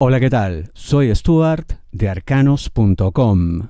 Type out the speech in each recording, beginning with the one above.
Hola, ¿qué tal? Soy Stuart de arcanos.com.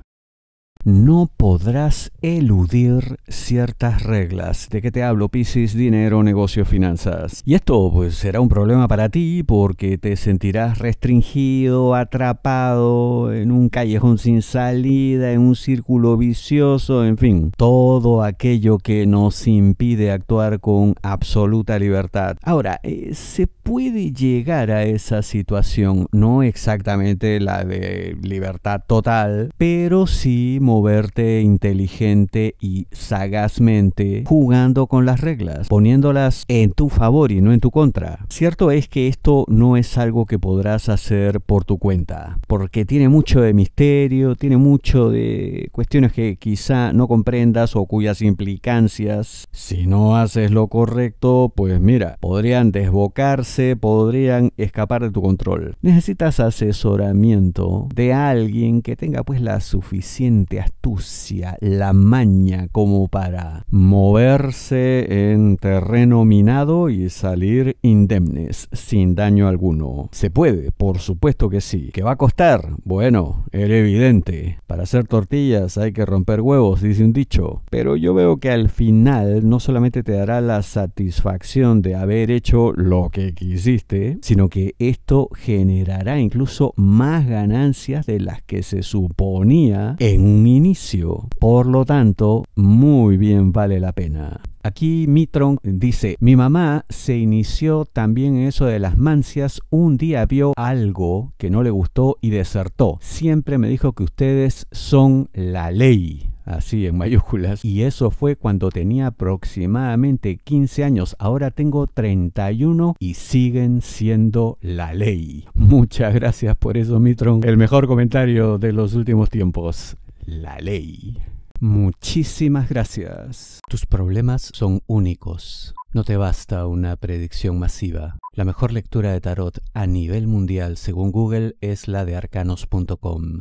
No podrás eludir ciertas reglas. ¿De qué te hablo? Piscis, dinero, negocio, finanzas. Y esto pues será un problema para ti porque te sentirás restringido, atrapado en un callejón sin salida, en un círculo vicioso, en fin, todo aquello que nos impide actuar con absoluta libertad. Ahora, eh, se puede llegar a esa situación, no exactamente la de libertad total, pero sí moverte inteligente y sagazmente jugando con las reglas, poniéndolas en tu favor y no en tu contra. Cierto es que esto no es algo que podrás hacer por tu cuenta, porque tiene mucho de misterio, tiene mucho de cuestiones que quizá no comprendas o cuyas implicancias, si no haces lo correcto, pues mira, podrían desbocarse podrían escapar de tu control. Necesitas asesoramiento de alguien que tenga pues la suficiente astucia, la maña como para moverse en terreno minado y salir indemnes, sin daño alguno. Se puede, por supuesto que sí. ¿Que va a costar? Bueno, era evidente. Para hacer tortillas hay que romper huevos, dice un dicho. Pero yo veo que al final no solamente te dará la satisfacción de haber hecho lo que quieras hiciste, sino que esto generará incluso más ganancias de las que se suponía en un inicio. Por lo tanto, muy bien vale la pena. Aquí Mitron dice, mi mamá se inició también en eso de las mancias, un día vio algo que no le gustó y desertó. Siempre me dijo que ustedes son la ley así en mayúsculas. Y eso fue cuando tenía aproximadamente 15 años. Ahora tengo 31 y siguen siendo la ley. Muchas gracias por eso, Mitron. El mejor comentario de los últimos tiempos. La ley. Muchísimas gracias. Tus problemas son únicos. No te basta una predicción masiva. La mejor lectura de tarot a nivel mundial según Google es la de arcanos.com.